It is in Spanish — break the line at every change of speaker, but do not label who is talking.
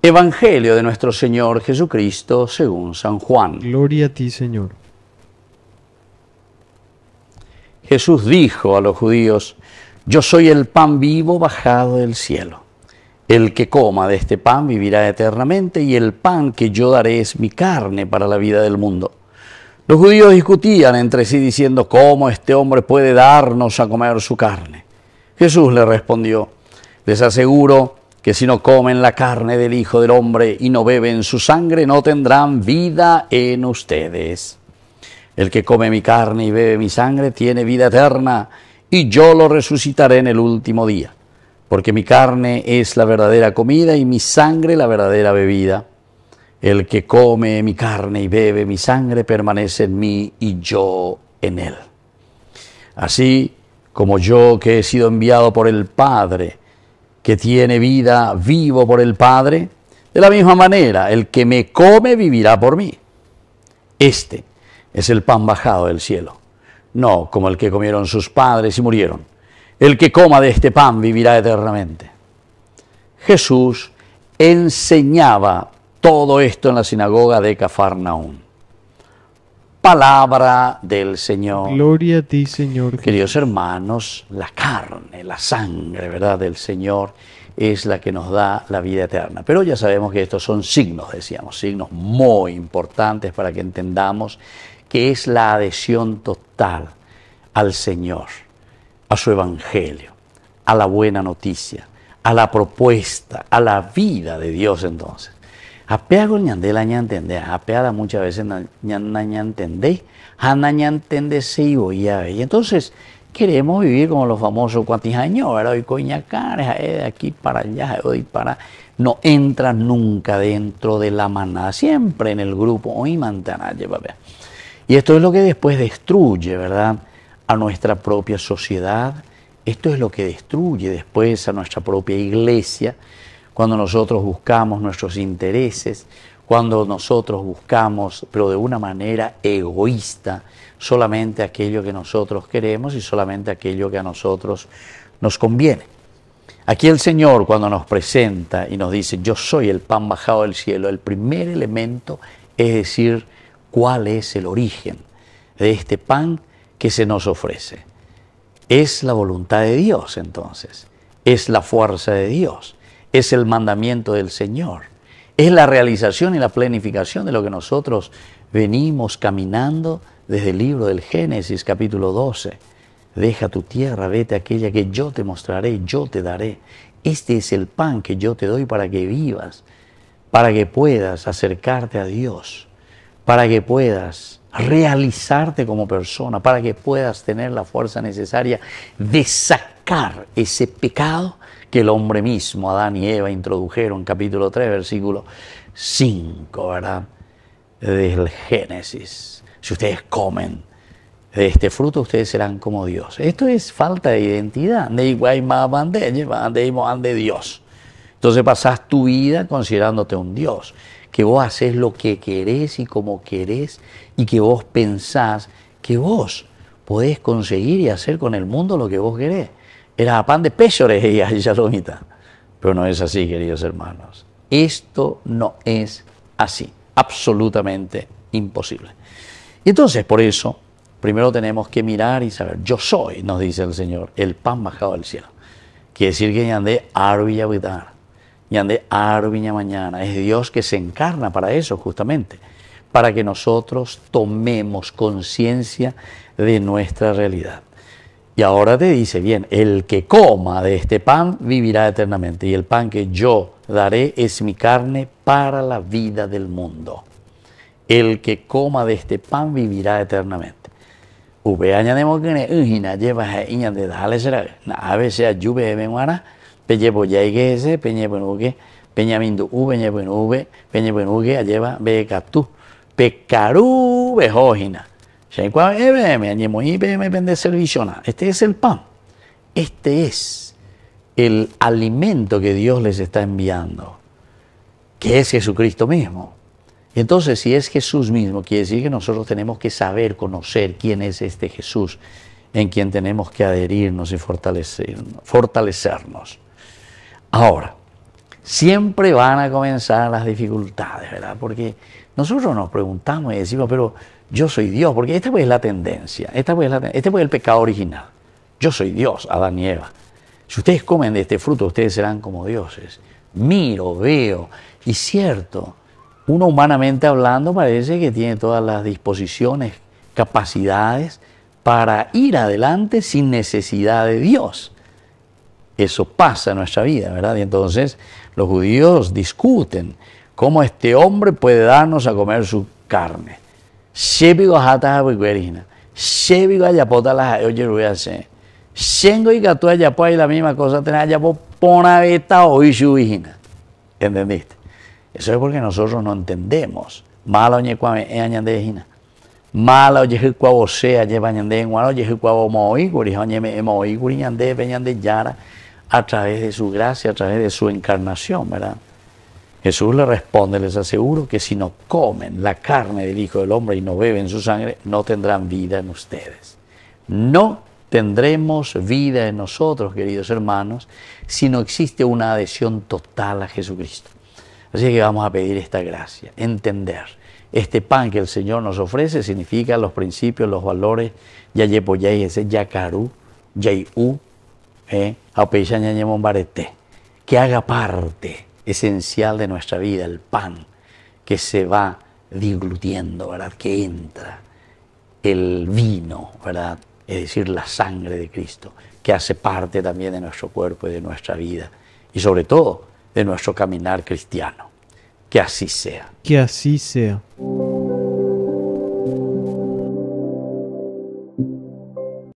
Evangelio de nuestro Señor Jesucristo según San Juan. Gloria a ti, Señor. Jesús dijo a los judíos, Yo soy el pan vivo bajado del cielo. El que coma de este pan vivirá eternamente y el pan que yo daré es mi carne para la vida del mundo. Los judíos discutían entre sí diciendo, ¿cómo este hombre puede darnos a comer su carne? Jesús le respondió, les aseguro, que si no comen la carne del Hijo del Hombre y no beben su sangre, no tendrán vida en ustedes. El que come mi carne y bebe mi sangre tiene vida eterna, y yo lo resucitaré en el último día, porque mi carne es la verdadera comida y mi sangre la verdadera bebida. El que come mi carne y bebe mi sangre permanece en mí y yo en él. Así como yo que he sido enviado por el Padre, que tiene vida vivo por el Padre, de la misma manera, el que me come vivirá por mí. Este es el pan bajado del cielo, no como el que comieron sus padres y murieron. El que coma de este pan vivirá eternamente. Jesús enseñaba todo esto en la sinagoga de Cafarnaún palabra del Señor. Gloria a ti, Señor. Queridos hermanos, la carne, la sangre, ¿verdad?, del Señor es la que nos da la vida eterna. Pero ya sabemos que estos son signos, decíamos, signos muy importantes para que entendamos que es la adhesión total al Señor, a su Evangelio, a la buena noticia, a la propuesta, a la vida de Dios entonces. Apea ñandela ñantende, apeada muchas veces ñantende, hana ñantende se Y entonces queremos vivir como los famosos cuatijaños, ¿verdad? Hoy coñacares, eh, de aquí para allá, hoy para. No entra nunca dentro de la manada, siempre en el grupo, hoy a papá. Y esto es lo que después destruye, ¿verdad? A nuestra propia sociedad, esto es lo que destruye después a nuestra propia iglesia cuando nosotros buscamos nuestros intereses, cuando nosotros buscamos, pero de una manera egoísta, solamente aquello que nosotros queremos y solamente aquello que a nosotros nos conviene. Aquí el Señor cuando nos presenta y nos dice, yo soy el pan bajado del cielo, el primer elemento es decir cuál es el origen de este pan que se nos ofrece. Es la voluntad de Dios entonces, es la fuerza de Dios es el mandamiento del Señor. Es la realización y la planificación de lo que nosotros venimos caminando desde el libro del Génesis capítulo 12. Deja tu tierra, vete a aquella que yo te mostraré, yo te daré. Este es el pan que yo te doy para que vivas, para que puedas acercarte a Dios, para que puedas realizarte como persona, para que puedas tener la fuerza necesaria de sacar ese pecado que el hombre mismo, Adán y Eva, introdujeron, capítulo 3, versículo 5, ¿verdad? Del Génesis. Si ustedes comen de este fruto, ustedes serán como Dios. Esto es falta de identidad. de Dios. Entonces pasás tu vida considerándote un Dios, que vos haces lo que querés y como querés, y que vos pensás que vos podés conseguir y hacer con el mundo lo que vos querés. Era pan de pechores ella, Shalomita. Pero no es así, queridos hermanos. Esto no es así. Absolutamente imposible. Y entonces, por eso, primero tenemos que mirar y saber. Yo soy, nos dice el Señor, el pan bajado del cielo. Quiere decir que andé a vidar, andé arviña mañana. Es Dios que se encarna para eso, justamente. Para que nosotros tomemos conciencia de nuestra realidad. Y ahora te dice, bien, el que coma de este pan vivirá eternamente. Y el pan que yo daré es mi carne para la vida del mundo. El que coma de este pan vivirá eternamente. Ube añademos que ne lleva iña de dale será. A veces ayuve me mana, peñe polla y que ese, peñe penuque, peña mindu u, peñe penuque, peñe penuque, lleva ve captú. Pecarú vejojina. Eh, este es el pan. Este es el alimento que Dios les está enviando, que es Jesucristo mismo. entonces, si es Jesús mismo, quiere decir que nosotros tenemos que saber, conocer quién es este Jesús en quien tenemos que adherirnos y fortalecernos. fortalecernos. Ahora, siempre van a comenzar las dificultades, ¿verdad? Porque nosotros nos preguntamos y decimos, pero yo soy Dios, porque esta fue es la tendencia, esta este fue el pecado original. Yo soy Dios, Adán y Eva. Si ustedes comen de este fruto, ustedes serán como dioses. Miro, veo, y cierto, uno humanamente hablando parece que tiene todas las disposiciones, capacidades para ir adelante sin necesidad de Dios. Eso pasa en nuestra vida, ¿verdad? Y entonces los judíos discuten cómo este hombre puede darnos a comer su carne. Shebigo hata habi guerina. Shebigo ayapota las oye ruiase. Shengo y gato ayapo y la misma cosa tenés ayapo pona beta o hijina. ¿Entendiste? Eso es porque nosotros no entendemos. Mala oye cuame e añandejina. Mala oye jicua vocea lleva añande en guano oye jicua moiguri. Oye me e moiguri ñande peñande yara a través de su gracia, a través de su encarnación, ¿verdad? Jesús le responde, les aseguro que si no comen la carne del Hijo del Hombre y no beben su sangre, no tendrán vida en ustedes. No tendremos vida en nosotros, queridos hermanos, si no existe una adhesión total a Jesucristo. Así que vamos a pedir esta gracia, entender. Este pan que el Señor nos ofrece significa los principios, los valores, ese yacarú, yayú, que haga parte esencial de nuestra vida, el pan que se va diglutiendo, ¿verdad? Que entra, el vino, ¿verdad? Es decir, la sangre de Cristo, que hace parte también de nuestro cuerpo y de nuestra vida, y sobre todo de nuestro caminar cristiano. Que así sea. Que así sea.